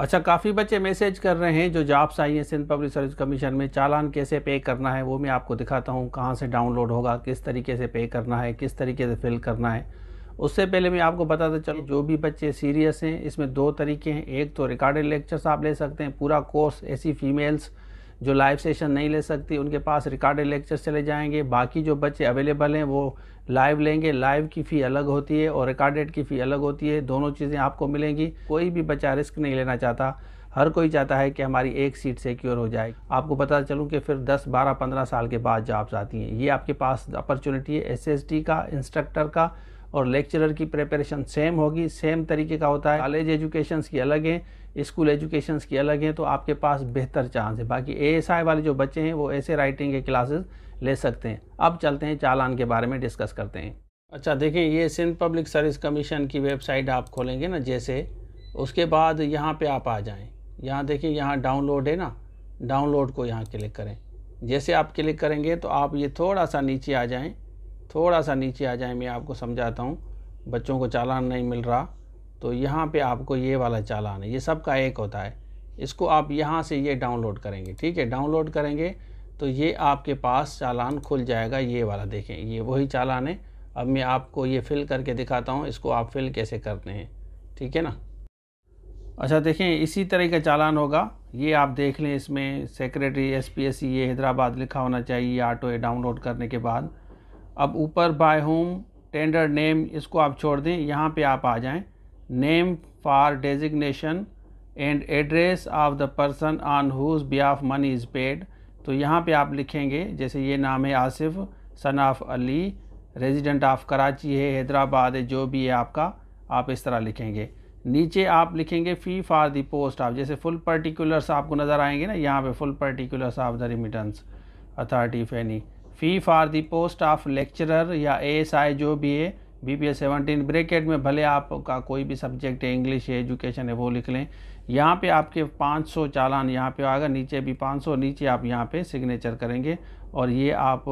अच्छा काफ़ी बच्चे मैसेज कर रहे हैं जो जॉब्स आई हैं सिंध पब्लिक सर्विस कमीशन में चालान कैसे पे करना है वो मैं आपको दिखाता हूँ कहाँ से डाउनलोड होगा किस तरीके से पे करना है किस तरीके से फिल करना है उससे पहले मैं आपको बताता चलूँ जो भी बच्चे सीरियस हैं इसमें दो तरीके हैं एक तो रिकॉर्डेड लेक्चर्स आप ले सकते हैं पूरा कोर्स ऐसी फीमेल्स जो लाइव सेशन नहीं ले सकती उनके पास रिकॉर्डेड लेक्चर चले जाएंगे बाकी जो बच्चे अवेलेबल हैं वो लाइव लेंगे लाइव की फ़ी अलग होती है और रिकॉर्डेड की फ़ी अलग होती है दोनों चीज़ें आपको मिलेंगी कोई भी बच्चा रिस्क नहीं लेना चाहता हर कोई चाहता है कि हमारी एक सीट सिक्योर हो जाए आपको पता चलूँ कि फिर 10, 12, 15 साल के बाद जॉब्स आती हैं ये आपके पास अपॉर्चुनिटी है एस का इंस्ट्रक्टर का और लेक्चरर की प्रिपरेशन सेम होगी सेम तरीके का होता है कॉलेज एजुकेशन की अलग हैं स्कूल एजुकेशन की अलग हैं तो आपके पास बेहतर चांस है बाकी ए वाले जो बच्चे हैं वो ऐसे राइटिंग के क्लासेस ले सकते हैं अब चलते हैं चालान के बारे में डिस्कस करते हैं अच्छा देखें ये सिंध पब्लिक सर्विस कमीशन की वेबसाइट आप खोलेंगे ना जैसे उसके बाद यहाँ पर आप आ जाएँ यहाँ देखें यहाँ डाउनलोड है ना डाउनलोड को यहाँ क्लिक करें जैसे आप क्लिक करेंगे तो आप ये थोड़ा सा नीचे आ जाएँ थोड़ा सा नीचे आ जाए मैं आपको समझाता हूँ बच्चों को चालान नहीं मिल रहा तो यहाँ पे आपको ये वाला चालान है ये सब का एक होता है इसको आप यहाँ से ये डाउनलोड करेंगे ठीक है डाउनलोड करेंगे तो ये आपके पास चालान खुल जाएगा ये वाला देखें ये वही चालान है अब मैं आपको ये फिल करके दिखाता हूँ इसको आप फिल कैसे करते हैं ठीक है ना अच्छा देखें इसी तरह का चालान होगा ये आप देख लें इसमें सेक्रेटरी एस पी एस ये हैदराबाद लिखा होना चाहिए ऑटो डाउनलोड करने के बाद अब ऊपर बाय होम टेंडर नेम इसको आप छोड़ दें यहाँ पे आप आ जाएं name for designation and address of the person on whose behalf money is paid तो यहाँ पे आप लिखेंगे जैसे ये नाम है Asif son of Ali resident of Karachi है हैदराबाद है जो भी है आपका आप इस तरह लिखेंगे नीचे आप लिखेंगे फ़ी फॉर दी पोस्ट आप जैसे फुल पर्टिकुलर्स आपको नज़र आएंगे ना यहाँ पे full particulars of the remittance authority फैनी fee for the post of lecturer या एएसआई जो भी है B P S seventeen bracket में भले आपका कोई भी सब्जेक्ट है इंग्लिश है एजुकेशन है वो लिख लें यहाँ पे आपके 500 चालान यहाँ पे आएगा नीचे भी 500 नीचे आप यहाँ पे सिग्नेचर करेंगे और ये आप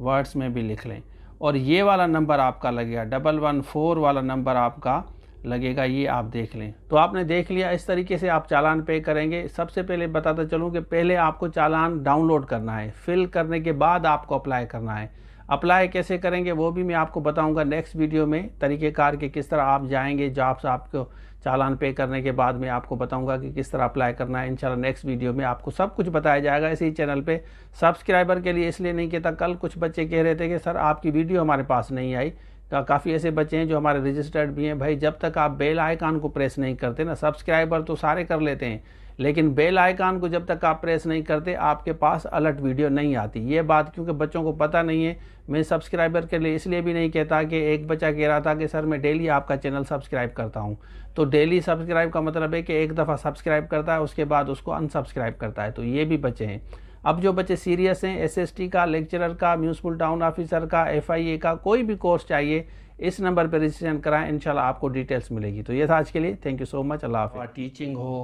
वर्ड्स में भी लिख लें और ये वाला नंबर आपका लगेगा डबल वन फोर वाला नंबर आपका लगेगा ये आप देख लें तो आपने देख लिया इस तरीके से आप चालान पे करेंगे सबसे पहले बताता चलूँ कि पहले आपको चालान डाउनलोड करना है फिल करने के बाद आपको अप्लाई करना है अप्लाई कैसे करेंगे वो भी मैं आपको बताऊंगा नेक्स्ट वीडियो में तरीक़ेकार के किस तरह आप जाएंगे जॉब्स आपको चालान पे करने के बाद मैं आपको बताऊंगा कि किस तरह अप्लाई करना है इनशाला नेक्स्ट वीडियो में आपको सब कुछ बताया जाएगा इसी चैनल पे सब्सक्राइबर के लिए इसलिए नहीं कहता कल कुछ बच्चे कह रहे थे कि सर आपकी वीडियो हमारे पास नहीं आई का काफ़ी ऐसे बच्चे हैं जो हमारे रजिस्टर्ड भी हैं भाई जब तक आप बेल आइकान को प्रेस नहीं करते ना सब्सक्राइबर तो सारे कर लेते हैं लेकिन बेल आइकान को जब तक आप प्रेस नहीं करते आपके पास अलर्ट वीडियो नहीं आती ये बात क्योंकि बच्चों को पता नहीं है मैं सब्सक्राइबर के लिए इसलिए भी नहीं कहता कि एक बच्चा कह रहा था कि सर मैं डेली आपका चैनल सब्सक्राइब करता हूँ तो डेली सब्सक्राइब का मतलब है कि एक दफ़ा सब्सक्राइब करता है उसके बाद उसको अनसब्सक्राइब करता है तो ये भी बच्चे हैं अब जो बच्चे सीरियस हैं एसएसटी का लेक्चरर का म्यूनसिपल टाउन ऑफिसर का एफआईए का कोई भी कोर्स चाहिए इस नंबर पर रजिस्ट्रेशन कराएं इंशाल्लाह आपको डिटेल्स मिलेगी तो ये था आज के लिए थैंक यू सो मच अल्लाह हाफ टीचिंग हो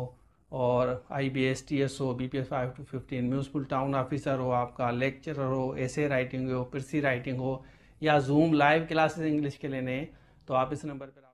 और I B S T S हो B P S five to fifteen municipal town officer हो आपका लेक्चरर हो ए राइटिंग हो प्रिसी राइटिंग हो या जूम लाइव क्लासेस इंग्लिश के लेने तो आप इस नंबर पर